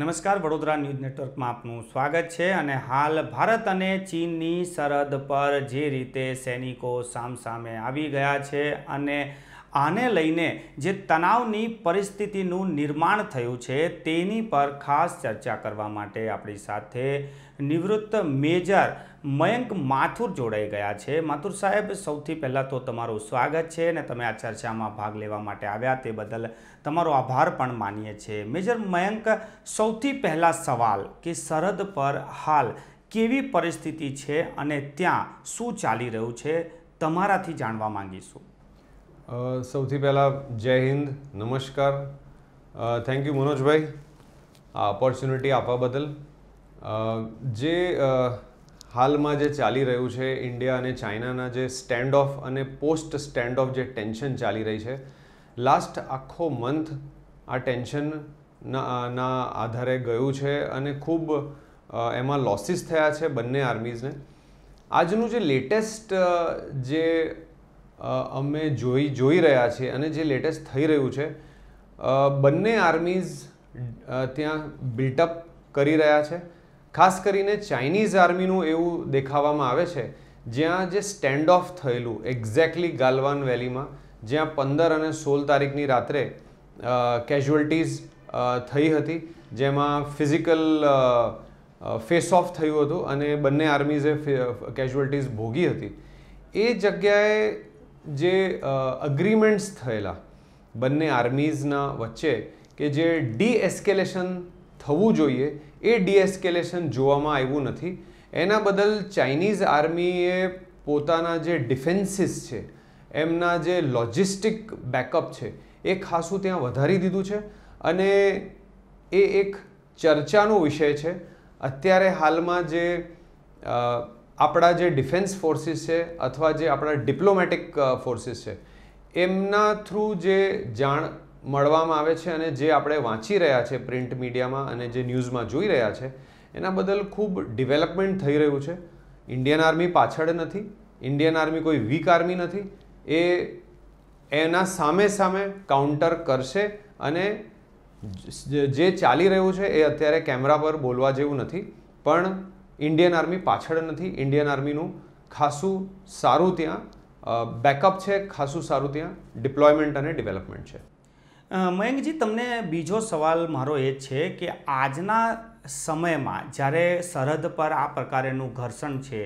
નમસ્કાર વડોદરા ન્યૂઝ નેટવર્કમાં આપનું સ્વાગત છે અને હાલ ભારત અને ચીનની સરહદ પર જે રીતે સૈનિકો સામસામે આવી ગયા છે અને આને લઈને જે તણાવની પરિસ્થિતિનું નિર્માણ થયું છે તેની પર ખાસ ચર્ચા કરવા માટે આપણી સાથે નિવૃત્ત મેજર મયંક માથુર જોડાઈ ગયા છે માથુર સાહેબ સૌથી પહેલાં તો તમારું સ્વાગત છે અને તમે આ ચર્ચામાં ભાગ લેવા માટે આવ્યા તે બદલ તમારો આભાર પણ માનીએ છીએ મેજર મયંક સૌથી પહેલાં સવાલ કે સરહદ પર હાલ કેવી પરિસ્થિતિ છે અને ત્યાં શું ચાલી રહ્યું છે તમારાથી જાણવા માંગીશું સૌથી પહેલાં જય હિન્દ નમસ્કાર થેન્ક યુ મનોજભાઈ આ ઓપોર્ચ્યુનિટી આપવા બદલ જે હાલમાં જે ચાલી રહ્યું છે ઇન્ડિયા અને ચાઇનાના જે સ્ટેન્ડ ઓફ અને પોસ્ટ સ્ટેન્ડ ઓફ જે ટેન્શન ચાલી રહી છે લાસ્ટ આખો મંથ આ ટેન્શન ના આધારે ગયું છે અને ખૂબ એમાં લોસીસ થયા છે બંને આર્મીઝને આજનું જે લેટેસ્ટ જે અમે જોઈ જોઈ રહ્યા છીએ અને જે લેટેસ્ટ થઈ રહ્યું છે બંને આર્મીઝ ત્યાં બિલ્ટઅપ કરી રહ્યા છે ખાસ કરીને ચાઇનીઝ આર્મીનું એવું દેખાવામાં આવે છે જ્યાં જે સ્ટેન્ડ ઓફ થયેલું એક્ઝેક્ટલી ગાલવાન વેલીમાં જ્યાં પંદર અને સોળ તારીખની રાત્રે કેઝ્યુઅલ્ટીઝ થઈ હતી જેમાં ફિઝિકલ ફેસ ઓફ થયું હતું અને બંને આર્મીઝે કેઝ્યુઅલ્ટીઝ ભોગી હતી એ જગ્યાએ જે અગ્રીમેન્ટ્સ થયેલા બંને આર્મીઝના વચ્ચે કે જે ડીએસ્કેલેશન થવું જોઈએ એ ડીએસ્કેલેશન જોવામાં આવ્યું નથી એના બદલ ચાઇનીઝ આર્મીએ પોતાના જે ડિફેન્સીસ છે એમના જે લોજિસ્ટિક બેકઅપ છે એ ખાસું ત્યાં વધારી દીધું છે અને એ એક ચર્ચાનો વિષય છે અત્યારે હાલમાં જે આપણા જે ડિફેન્સ ફોર્સિસ છે અથવા જે આપણા ડિપ્લોમેટિક ફોર્સિસ છે એમના થ્રુ જે જાણ મળવામાં આવે છે અને જે આપણે વાંચી રહ્યા છે પ્રિન્ટ મીડિયામાં અને જે ન્યૂઝમાં જોઈ રહ્યા છે એના બદલ ખૂબ ડિવેલપમેન્ટ થઈ રહ્યું છે ઇન્ડિયન આર્મી પાછળ નથી ઇન્ડિયન આર્મી કોઈ વીક આર્મી નથી એ એના સામે સામે કાઉન્ટર કરશે અને જે ચાલી રહ્યું છે એ અત્યારે કેમેરા પર બોલવા જેવું નથી પણ ઇન્ડિયન આર્મી પાછળ નથી ઇન્ડિયન આર્મીનું ખાસું સારું ત્યાં બેકઅપ છે ખાસું સારું ત્યાં ડિપ્લોયમેન્ટ અને ડેવલપમેન્ટ છે મયંકજી તમને બીજો સવાલ મારો એ છે કે આજના સમયમાં જ્યારે સરહદ પર આ પ્રકારેનું ઘર્ષણ છે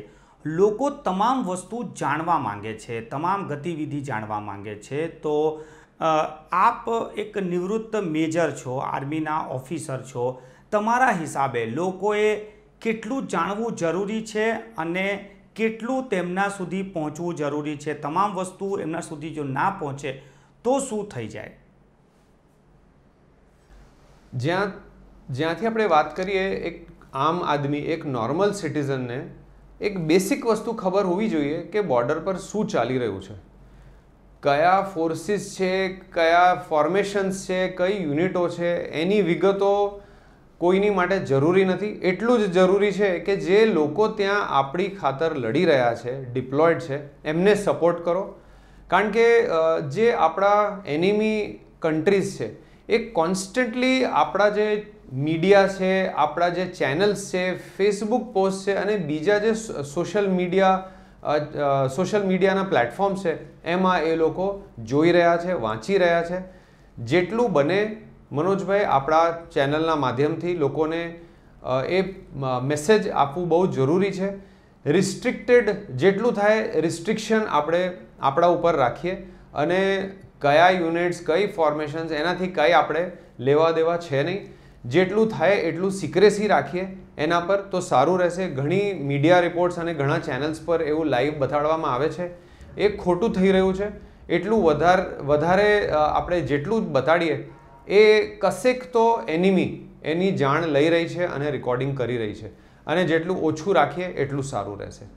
લોકો તમામ વસ્તુ જાણવા માંગે છે તમામ ગતિવિધિ જાણવા માંગે છે તો આપ એક નિવૃત્ત મેજર છો આર્મીના ઓફિસર છો તમારા હિસાબે લોકોએ કેટલું જાણવું જરૂરી છે અને કેટલું તેમના સુધી પહોંચવું જરૂરી છે તમામ વસ્તુ એમના સુધી જો ના પહોંચે તો શું થઈ જાય જ્યાં જ્યાંથી આપણે વાત કરીએ એક આમ આદમી એક નોર્મલ સિટીઝનને એક બેસિક વસ્તુ ખબર હોવી જોઈએ કે બોર્ડર પર શું ચાલી રહ્યું છે કયા ફોર્સીસ છે કયા ફોર્મેશન્સ છે કઈ યુનિટો છે એની વિગતો કોઈની માટે જરૂરી નથી એટલું જ જરૂરી છે કે જે લોકો ત્યાં આપણી ખાતર લડી રહ્યા છે ડિપ્લોયડ છે એમને સપોર્ટ કરો કારણ કે જે આપણા એનિમી કન્ટ્રીઝ છે એ કોન્સ્ટન્ટલી આપણા જે મીડિયા છે આપણા જે ચેનલ્સ છે ફેસબુક પોસ્ટ છે અને બીજા જે સોશિયલ મીડિયા સોશિયલ મીડિયાના પ્લેટફોર્મ છે એમાં એ લોકો જોઈ રહ્યા છે વાંચી રહ્યા છે જેટલું બને મનોજભાઈ આપણા ચેનલના માધ્યમથી લોકોને એ મેસેજ આપવું બહુ જરૂરી છે રિસ્ટ્રિક્ટેડ જેટલું થાય રિસ્ટ્રિક્શન આપણે આપણા ઉપર રાખીએ અને કયા યુનિટ્સ કઈ ફોર્મેશન્સ એનાથી કઈ આપણે લેવા દેવા છે નહીં જેટલું થાય એટલું સિક્રેસી રાખીએ એના પર તો સારું રહેશે ઘણી મીડિયા રિપોર્ટ્સ અને ઘણા ચેનલ્સ પર એવું લાઈવ બતાડવામાં આવે છે એ ખોટું થઈ રહ્યું છે એટલું વધારે વધારે આપણે જેટલું બતાડીએ એ કશેક તો એનિમી એની જાણ લઈ રહી છે અને રેકોર્ડિંગ કરી રહી છે અને જેટલું ઓછું રાખીએ એટલું સારું રહેશે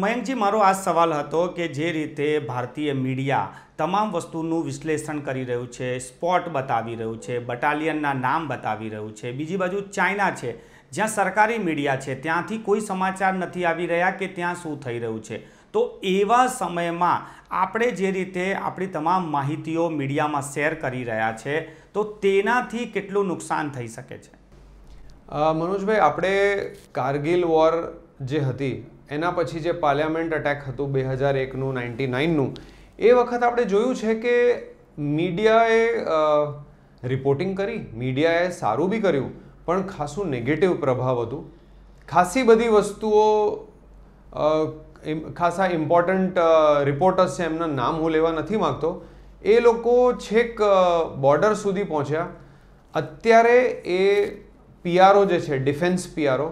મયંકજી મારો આ સવાલ હતો કે જે રીતે ભારતીય મીડિયા તમામ વસ્તુનું વિશ્લેષણ કરી રહ્યું છે સ્પોટ બતાવી રહ્યું છે બટાલિયનના નામ બતાવી રહ્યું છે બીજી બાજુ ચાઇના છે જ્યાં સરકારી મીડિયા છે ત્યાંથી કોઈ સમાચાર નથી આવી રહ્યા કે ત્યાં શું થઈ રહ્યું છે તો એવા સમયમાં આપણે જે રીતે આપણી તમામ માહિતીઓ મીડિયામાં શેર કરી રહ્યા છે તો તેનાથી કેટલું નુકસાન થઈ શકે છે મનોજભાઈ આપણે કારગિલ વોર જે હતી એના પછી જે પાર્લિયામેન્ટ અટેક હતું બે હજાર એકનું નાઇન્ટી નાઇનનું એ વખત આપણે જોયું છે કે મીડિયાએ રિપોર્ટિંગ કરી મીડિયાએ સારું બી કર્યું પણ ખાસું નેગેટિવ પ્રભાવ હતું ખાસી બધી વસ્તુઓ ખાસા ઇમ્પોર્ટન્ટ રિપોર્ટર્સ છે એમના નામ હું લેવા નથી માગતો એ લોકો છેક બોર્ડર સુધી પહોંચ્યા અત્યારે એ પીઆરઓ જે છે ડિફેન્સ પીઆરઓ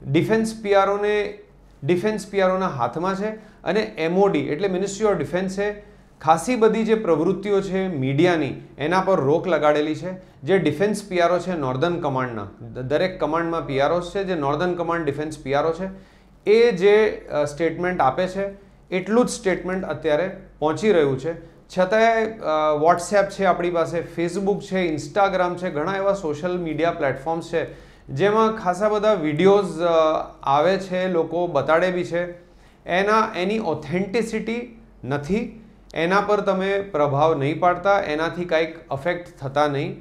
ડિફેન્સ પીઆરઓને ડિફેન્સ પીઆરઓના હાથમાં છે અને એમઓડી એટલે મિનિસ્ટ્રી ઓફ ડિફેન્સે ખાસી બધી જે પ્રવૃત્તિઓ છે મીડિયાની એના પર રોક લગાડેલી છે જે ડિફેન્સ પીઆરઓ છે નોર્ધન કમાન્ડના દરેક કમાન્ડમાં પીઆરઓસ છે જે નોર્ધન કમાન્ડ ડિફેન્સ પીઆરઓ છે એ જે સ્ટેટમેન્ટ આપે છે એટલું જ સ્ટેટમેન્ટ અત્યારે પહોંચી રહ્યું છે છતાંય વોટ્સએપ છે આપણી પાસે ફેસબુક છે ઇન્સ્ટાગ્રામ છે ઘણા એવા સોશિયલ મીડિયા પ્લેટફોર્મ્સ છે જેમાં ખાસા બધા વિડીયોઝ આવે છે લોકો બતાડે બી છે એના એની ઓથેન્ટિસિટી નથી એના પર તમે પ્રભાવ નહીં પાડતા એનાથી કાંઈક અફેક્ટ થતા નહીં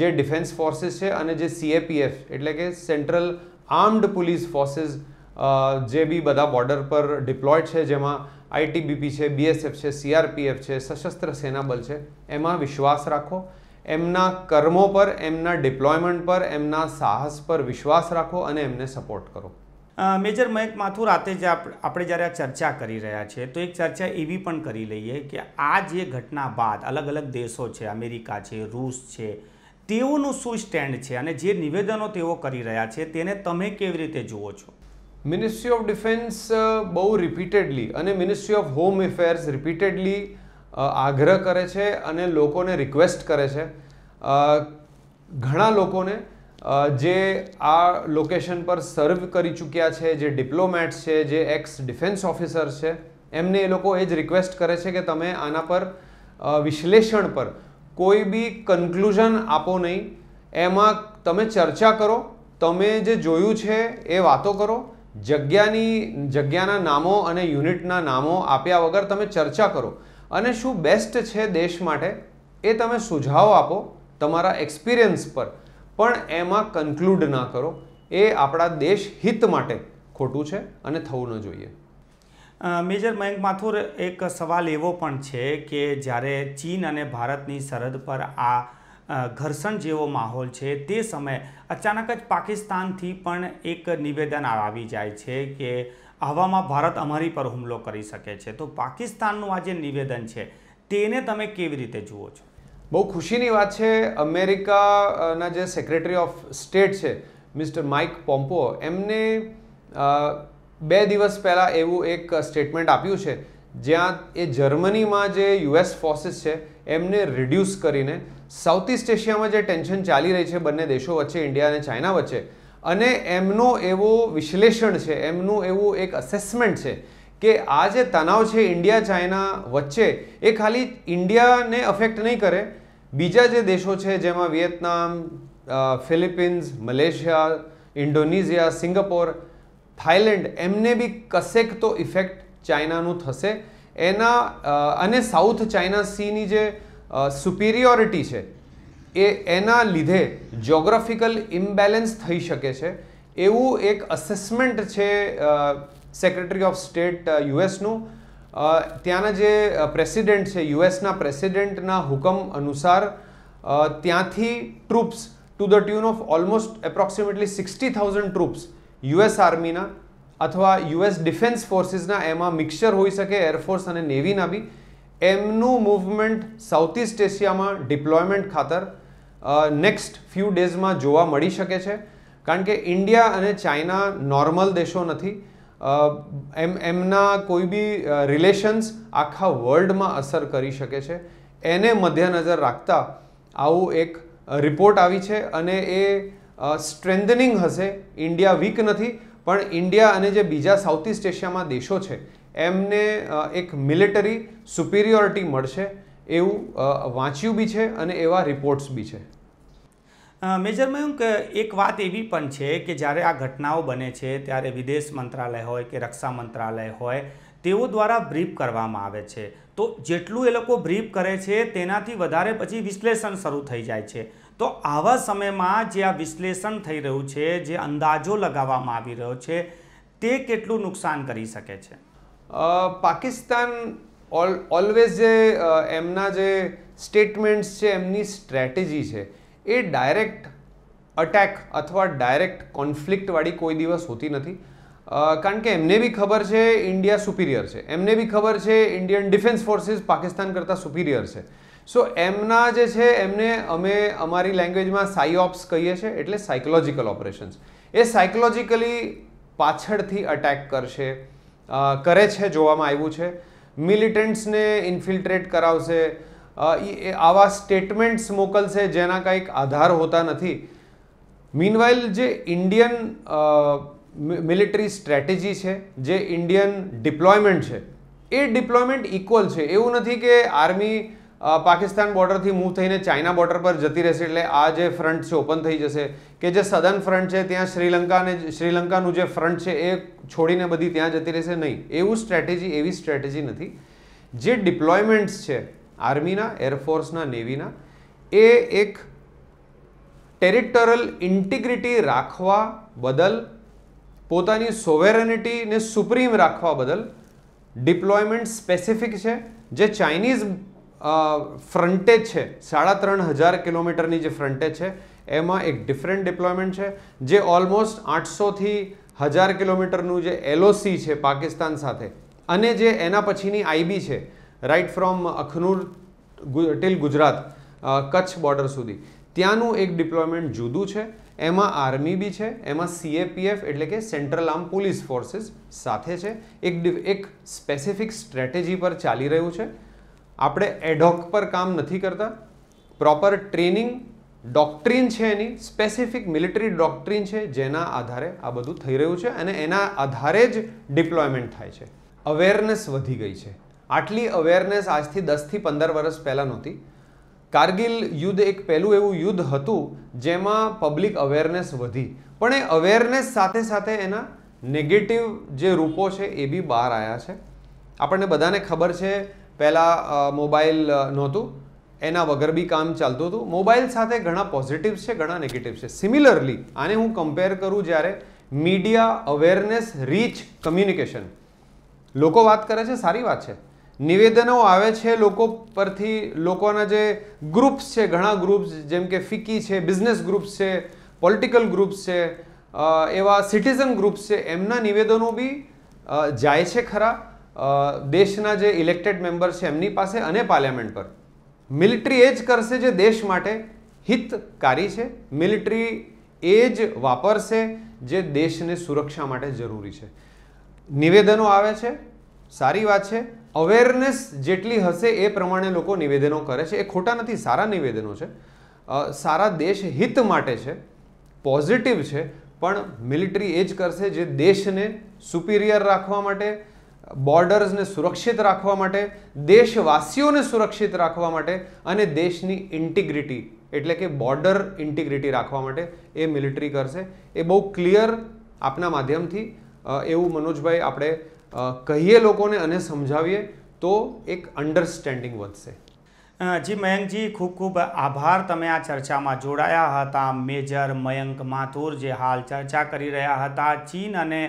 જે ડિફેન્સ ફોર્સિસ છે અને જે સીએપીએફ એટલે કે સેન્ટ્રલ આર્મ્ડ પોલીસ ફોર્સિસ જે બી બધા બોર્ડર પર ડિપ્લોયડ છે જેમાં આઈટીબીપી છે બીએસએફ છે સીઆરપીએફ છે સશસ્ત્ર સેના બલ છે એમાં વિશ્વાસ રાખો એમના કર્મો પર એમના ડિપ્લોયમેન્ટ પર એમના સાહસ પર વિશ્વાસ રાખો અને એમને સપોર્ટ કરો મેજર મયંક માથુર રાતે જે આપણે જ્યારે આ ચર્ચા કરી રહ્યા છીએ તો એક ચર્ચા એવી પણ કરી લઈએ કે આ જે ઘટના બાદ અલગ અલગ દેશો છે અમેરિકા છે રૂસ છે તેઓનું શું સ્ટેન્ડ છે અને જે નિવેદનો તેઓ કરી રહ્યા છે તેને તમે કેવી રીતે જુઓ છો મિનિસ્ટ્રી ઓફ ડિફેન્સ બહુ રિપીટેડલી અને ministry of home affairs repeatedly આગ્રહ કરે છે અને લોકોને રિક્વેસ્ટ કરે છે ઘણા લોકોને જે આ લોકેશન પર સર્વ કરી ચૂક્યા છે જે ડિપ્લોમેટ્સ છે જે એક્સ ડિફેન્સ ઓફિસર છે એમને એ લોકો એ જ રિક્વેસ્ટ કરે છે કે તમે આના પર વિશ્લેષણ પર કોઈ બી કન્ક્લુઝન આપો નહીં એમાં તમે ચર્ચા કરો તમે જે જોયું છે એ વાતો કરો જગ્યાની જગ્યાના નામો અને યુનિટના નામો આપ્યા વગર તમે ચર્ચા કરો અને શું બેસ્ટ છે દેશ માટે એ તમે સુઝાવ આપો તમારા એક્સપિરિયન્સ પર પણ એમાં કન્ક્લુડ ના કરો એ આપણા દેશ હિત માટે ખોટું છે અને થવું ન જોઈએ મેજર મયંક માથુર એક સવાલ એવો પણ છે કે જ્યારે ચીન અને ભારતની સરહદ પર આ ઘર્ષણ જેવો માહોલ છે તે સમયે અચાનક જ પાકિસ્તાનથી પણ એક નિવેદન આવી જાય છે કે આવામાં ભારત અમારી પર હુમલો કરી શકે છે તો પાકિસ્તાનનું આ જે નિવેદન છે તેને તમે કેવી રીતે જુઓ છો બહુ ખુશીની વાત છે અમેરિકાના જે સેક્રેટરી ઓફ સ્ટેટ છે મિસ્ટર માઇક પોમ્પો એમને બે દિવસ પહેલાં એવું એક સ્ટેટમેન્ટ આપ્યું છે જ્યાં એ જર્મનીમાં જે યુએસ ફોર્સિસ છે એમને રિડ્યુસ કરીને સાઉથ ઇસ્ટ એશિયામાં જે ટેન્શન ચાલી રહી છે બંને દેશો વચ્ચે ઇન્ડિયા અને ચાઇના વચ્ચે અને એમનો એવો વિશ્લેષણ છે એમનું એવું એક અસેસમેન્ટ છે કે આ જે તણાવ છે ઇન્ડિયા ચાઇના વચ્ચે એ ખાલી ઇન્ડિયાને અફેક્ટ નહીં કરે બીજા જે દેશો છે જેમાં Vietnam Philippines Malaysia Indonesia Singapore Thailand એમને બી કસેક તો ઇફેક્ટ ચાઇનાનું થશે એના અને સાઉથ ચાઇના સીની જે સુપિરિયોરિટી છે એ એના લીધે જ્યોગ્રાફિકલ ઇમ્બેલેન્સ થઈ શકે છે એવું એક અસેસમેન્ટ છે સેક્રેટરી ઓફ સ્ટેટ યુએસનું ત્યાંના જે પ્રેસિડેન્ટ છે યુએસના પ્રેસિડેન્ટના હુકમ અનુસાર ત્યાંથી troops to the tune of almost approximately sixty thousand troops US આર્મીના અથવા યુએસ ડિફેન્સ ફોર્સીસના એમાં મિક્સર હોઈ શકે એરફોર્સ અને નેવીના બી એમનું મૂવમેન્ટ સાઉથ ઇસ્ટ એશિયામાં ડિપ્લોયમેન્ટ ખાતર નેક્સ્ટ ફ્યુ ડેઝમાં જોવા મળી શકે છે કારણ કે ઇન્ડિયા અને ચાઇના નોર્મલ દેશો નથી એમ એમના કોઈ બી રિલેશન્સ આખા વર્લ્ડમાં અસર કરી શકે છે એને મધ્યનજર રાખતા આવું એક રિપોર્ટ આવી છે અને એ સ્ટ્રેન્થનિંગ હશે ઇન્ડિયા વીક નથી પણ ઇન્ડિયા અને જે બીજા સાઉથ ઇસ્ટ એશિયામાં દેશો છે એમને એક મિલિટરી સુપિરિયોરિટી મળશે એવું વાંચ્યું બી છે અને એવા રિપોર્ટ્સ બી છે મેજર મયંક એક વાત એવી પણ છે કે જ્યારે આ ઘટનાઓ બને છે ત્યારે વિદેશ મંત્રાલય હોય કે રક્ષા મંત્રાલય હોય તેઓ દ્વારા બ્રીફ કરવામાં આવે છે તો જેટલું એ લોકો બ્રીફ કરે છે તેનાથી વધારે પછી વિશ્લેષણ શરૂ થઈ જાય છે તો આવા સમયમાં જે આ વિશ્લેષણ થઈ રહ્યું છે જે અંદાજો લગાવવામાં આવી રહ્યો છે તે કેટલું નુકસાન કરી શકે છે પાકિસ્તાન ઓલ ઓલવેઝ જે એમના જે સ્ટેટમેન્ટ્સ છે એમની સ્ટ્રેટેજી છે એ ડાયરેક્ટ અટેક અથવા ડાયરેક્ટ કોન્ફ્લિક્ટવાળી કોઈ દિવસ હોતી નથી કારણ કે એમને બી ખબર છે ઇન્ડિયા સુપિરિયર છે એમને બી ખબર છે ઇન્ડિયન ડિફેન્સ ફોર્સિસ પાકિસ્તાન કરતાં સુપિરિયર છે સો એમના જે છે એમને અમે અમારી લેંગ્વેજમાં સાઈઓપ્સ કહીએ છીએ એટલે સાયકોલોજીકલ ઓપરેશન્સ એ સાયકોલોજીકલી પાછળથી અટેક કરશે કરે છે જોવામાં આવ્યું છે મિલિટન્ટ્સને ઇન્ફિલ્ટ્રેટ કરાવશે આવા સ્ટેટમેન્ટ્સ મોકલશે જેના કંઈક આધાર હોતા નથી મીનવાઇલ જે ઇન્ડિયન મિલિટરી સ્ટ્રેટેજી છે જે ઇન્ડિયન ડિપ્લોયમેન્ટ છે એ ડિપ્લોયમેન્ટ ઇક્વલ છે એવું નથી કે આર્મી પાકિસ્તાન બોર્ડરથી મૂવ થઈને ચાઇના બોર્ડર પર જતી રહેશે એટલે આ જે ફ્રન્ટ છે ઓપન થઈ જશે કે જે સદન ફ્રન્ટ છે ત્યાં શ્રીલંકાને શ્રીલંકાનું જે ફ્રન્ટ છે એ છોડીને બધી ત્યાં જતી રહેશે નહીં એવું સ્ટ્રેટેજી એવી સ્ટ્રેટેજી નથી જે ડિપ્લોયમેન્ટ્સ છે આર્મીના એરફોર્સના નેવીના એ એક ટેરિટોરલ ઇન્ટિગ્રિટી રાખવા બદલ પોતાની સોવેરનિટીને સુપ્રીમ રાખવા બદલ ડિપ્લોયમેન્ટ સ્પેસિફિક છે જે ચાઇનીઝ ફ્રન્ટેજ છે સાડા ત્રણ હજાર કિલોમીટરની જે ફ્રન્ટેજ છે એમાં એક ડિફરન્ટ ડિપ્લોયમેન્ટ છે જે ઓલમોસ્ટ આઠસોથી હજાર કિલોમીટરનું જે એલઓસી છે પાકિસ્તાન સાથે અને જે એના પછીની આઈબી છે right from Akhnoor till Gujarat Kutch border સુધી ત્યાંનું એક ડિપ્લોયમેન્ટ જુદું છે એમાં આર્મી બી છે એમાં સીએપીએફ એટલે કે સેન્ટ્રલ આર્મ પોલીસ ફોર્સિસ સાથે છે એક એક સ્પેસિફિક સ્ટ્રેટેજી પર ચાલી રહ્યું છે આપણે એડોક પર કામ નથી કરતા પ્રોપર ટ્રેનિંગ ડોક્ટ્રીન છે એની સ્પેસિફિક મિલિટરી ડોક્ટ્રીન છે જેના આધારે આ બધું થઈ રહ્યું છે અને એના આધારે જ ડિપ્લોયમેન્ટ થાય છે અવેરનેસ વધી ગઈ છે આટલી અવેરનેસ આજથી દસથી પંદર વર્ષ પહેલાં નહોતી કારગિલ યુદ્ધ એક પહેલું એવું યુદ્ધ હતું જેમાં પબ્લિક અવેરનેસ વધી પણ એ અવેરનેસ સાથે સાથે એના નેગેટિવ જે રૂપો છે એ બી બહાર આવ્યા છે આપણને બધાને ખબર છે પહેલાં મોબાઈલ નહોતું એના વગર બી કામ ચાલતું હતું મોબાઈલ સાથે ઘણા પોઝિટિવ્સ છે ઘણા નેગેટિવ છે સિમિલરલી આને હું કમ્પેર કરું જ્યારે મીડિયા અવેરનેસ રીચ કમ્યુનિકેશન લોકો વાત કરે છે સારી વાત છે નિવેદનો આવે છે લોકો પરથી લોકોના જે ગ્રુપ્સ છે ઘણા ગ્રુપ્સ જેમ કે ફિકી છે બિઝનેસ ગ્રુપ્સ છે પોલિટિકલ ગ્રુપ્સ છે એવા સિટીઝન ગ્રુપ્સ છે એમના નિવેદનો બી જાય છે ખરા દેશના જે ઇલેક્ટેડ મેમ્બર છે એમની પાસે અને પાર્લિયામેન્ટ પર મિલિટરી એ જ કરશે જે દેશ માટે હિતકારી છે મિલિટરી એ જ વાપરશે જે દેશને સુરક્ષા માટે જરૂરી છે નિવેદનો આવે છે સારી વાત છે અવેરનેસ જેટલી હશે એ પ્રમાણે લોકો નિવેદનો કરે છે એ ખોટા નથી સારા નિવેદનો છે સારા દેશ હિત માટે છે પોઝિટિવ છે પણ મિલિટરી એ જ કરશે જે દેશને સુપિરિયર રાખવા માટે બોર્ડર્સને સુરક્ષિત રાખવા માટે દેશવાસીઓને સુરક્ષિત રાખવા માટે અને દેશની ઇન્ટિગ્રિટી એટલે કે બોર્ડર ઇન્ટિગ્રિટી રાખવા માટે એ મિલિટરી કરશે એ બહુ ક્લિયર આપના માધ્યમથી એવું મનોજભાઈ આપણે કહીએ લોકોને અને સમજાવીએ તો એક અન્ડરસ્ટેન્ડિંગ વધશે જી મયંકજી ખૂબ ખૂબ આભાર તમે આ ચર્ચામાં જોડાયા હતા મેજર મયંક માથુર જે હાલ ચર્ચા કરી રહ્યા હતા ચીન અને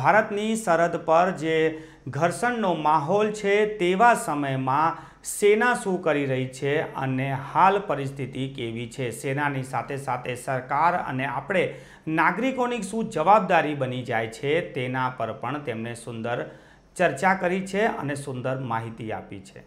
ભારતની સરહદ પર જે ઘર્ષણનો માહોલ છે તેવા સમયમાં સેના શું કરી રહી છે અને હાલ પરિસ્થિતિ કેવી છે સેનાની સાથે સાથે સરકાર અને આપણે નાગરિકોની શું જવાબદારી બની જાય છે તેના પર પણ તેમણે સુંદર ચર્ચા કરી છે અને સુંદર માહિતી આપી છે